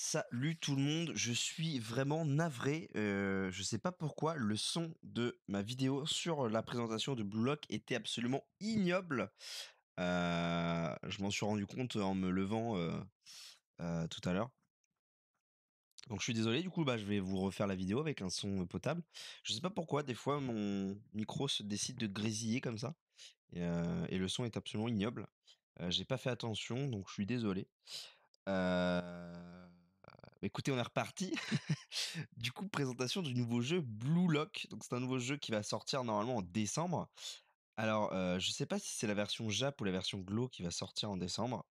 Salut tout le monde, je suis vraiment navré. Euh, je sais pas pourquoi le son de ma vidéo sur la présentation de Blue Lock était absolument ignoble. Euh, je m'en suis rendu compte en me levant euh, tout à l'heure. Donc je suis désolé, du coup bah, je vais vous refaire la vidéo avec un son potable. Je sais pas pourquoi, des fois mon micro se décide de grésiller comme ça. Et, et le son est absolument ignoble. J'ai pas fait attention, donc je suis désolé. Euh, bah, écoutez, on est reparti. du coup, présentation du nouveau jeu Blue Lock. Donc, c'est un nouveau jeu qui va sortir normalement en décembre. Alors, euh, je sais pas si c'est la version Jap ou la version Glow qui va sortir en décembre.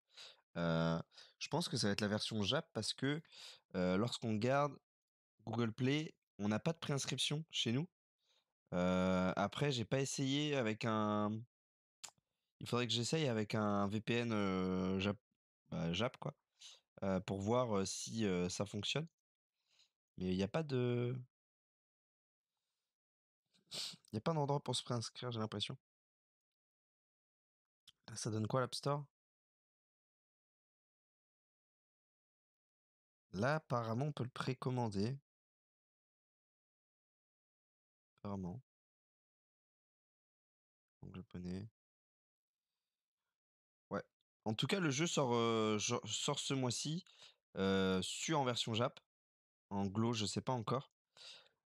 Euh, je pense que ça va être la version Jap parce que lorsqu'on garde Google Play, on n'a pas de préinscription chez nous. après, j'ai pas essayé avec un. Il faudrait que j'essaye avec un VPN Jap, bah, Jap quoi. Euh, pour voir euh, si euh, ça fonctionne. Mais il n'y a pas de. Il n'y a pas d'endroit pour se préinscrire, j'ai l'impression. Ça donne quoi l'App Store Là, apparemment, on peut le précommander. Apparemment. Donc je connais. En tout cas, le jeu sort, euh, ce mois-ci, euh, sur en version Jap. en glow, je ne sais pas encore.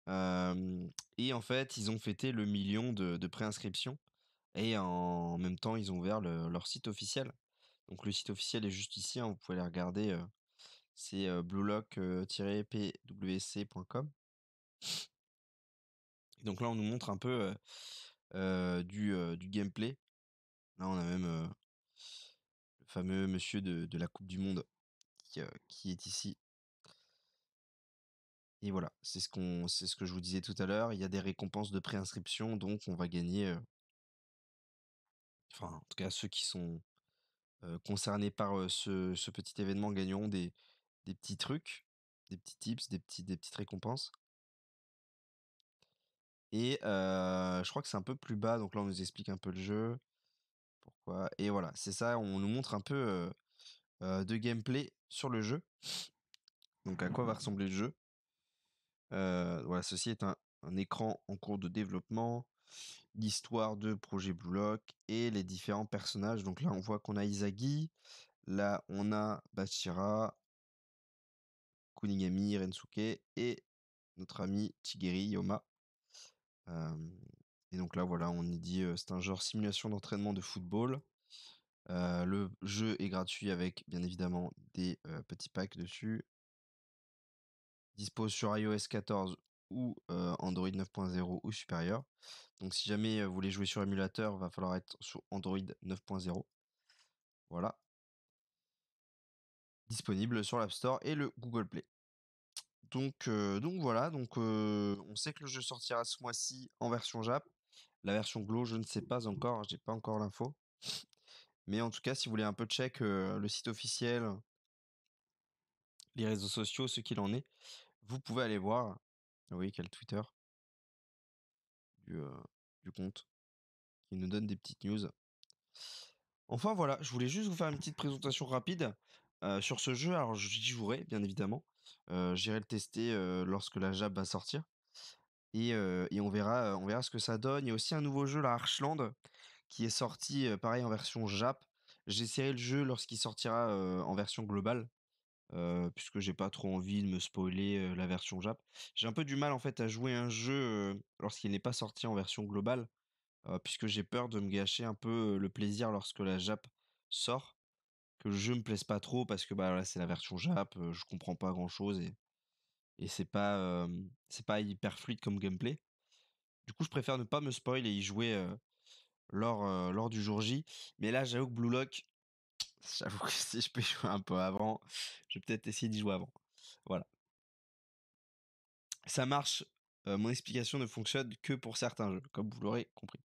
et en fait, ils ont fêté le million de, préinscriptions. Et en, même temps, ils ont ouvert leur site officiel. Donc le site officiel est juste ici, hein, vous pouvez aller regarder. Euh, c'est bluelock-pwc.com. Donc là, on nous montre un peu du, du gameplay. Là, on a même fameux monsieur de, la Coupe du Monde euh, qui, est ici. Et voilà, c'est ce, qu'on, ce que je vous disais tout à l'heure. Il y a des récompenses de préinscription, donc on va gagner. Euh, enfin, en tout cas, ceux qui sont euh, concernés par ce, petit événement gagneront des, petits trucs, des petits tips, des, petits, des petites récompenses. Et je crois que c'est un peu plus bas, donc là on nous explique un peu le jeu. Et voilà, c'est ça, on nous montre un peu de gameplay sur le jeu. Donc à quoi va mmh. ressembler le jeu. voilà, ceci est un, écran en cours de développement, l'histoire de Projet Blue Lock et les différents personnages. Donc là, on voit qu'on a izagi là, on a Bachira, Kunigami, Rensuke et notre ami Chigeri Yoma. Et donc là, voilà, on y dit c'est un genre simulation d'entraînement de football. le jeu est gratuit avec bien évidemment des petits packs dessus. Dispose sur iOS 14 ou Android 9.0 ou supérieur. Donc si jamais vous voulez jouer sur émulateur, il va falloir être sur Android 9.0. Voilà. Disponible sur l'App Store et le Google Play. Donc, donc voilà, donc, on sait que le jeu sortira ce mois-ci en version Jap. La version Glow, je ne sais pas encore, j'ai pas encore l'info. Mais en tout cas, si vous voulez un peu check le site officiel, les réseaux sociaux, ce qu'il en est, vous pouvez aller voir. Oui, quel Twitter du, compte qui nous donne des petites news. Enfin voilà, je voulais juste vous faire une petite présentation rapide sur ce jeu. Alors j'y jouerai, bien évidemment. J'irai le tester lorsque la JAB va sortir et, on, verra, on verra ce que ça donne. Il y a aussi un nouveau jeu, la Archland, qui est sorti pareil en version Jap. J'essaierai le jeu lorsqu'il sortira en version globale, puisque j'ai pas trop envie de me spoiler la version Jap. J'ai un peu du mal en fait à jouer un jeu lorsqu'il n'est pas sorti en version globale, puisque j'ai peur de me gâcher un peu le plaisir lorsque la Jap sort, que le jeu me plaise pas trop parce que bah là c'est la version Jap, je comprends pas grand chose et et c'est pas c'est pas hyper fluide comme gameplay. Du coup, je préfère ne pas me spoiler et y jouer lors lors du jour J. Mais là, j'avoue que Blue Lock, j'avoue que si je peux jouer un peu avant, je vais peut-être essayer d'y jouer avant. Voilà. Ça marche. mon explication ne fonctionne que pour certains jeux, comme vous l'aurez compris.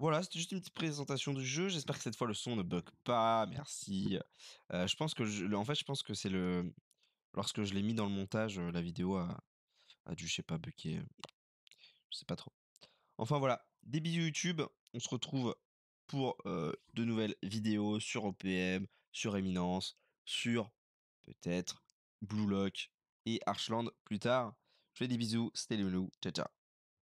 Voilà, c'était juste une petite présentation du jeu. J'espère que cette fois le son ne bug pas. Merci. je pense que en fait, je pense que c'est le Lorsque je l'ai mis dans le montage, la vidéo a, dû, je sais pas, bugger. Je sais pas trop. Enfin voilà, des bisous YouTube. On se retrouve pour de nouvelles vidéos sur OPM, sur Eminence, sur peut-être Blue Lock et Archland plus tard. Je fais des bisous, c'était Lulu, Ciao, ciao.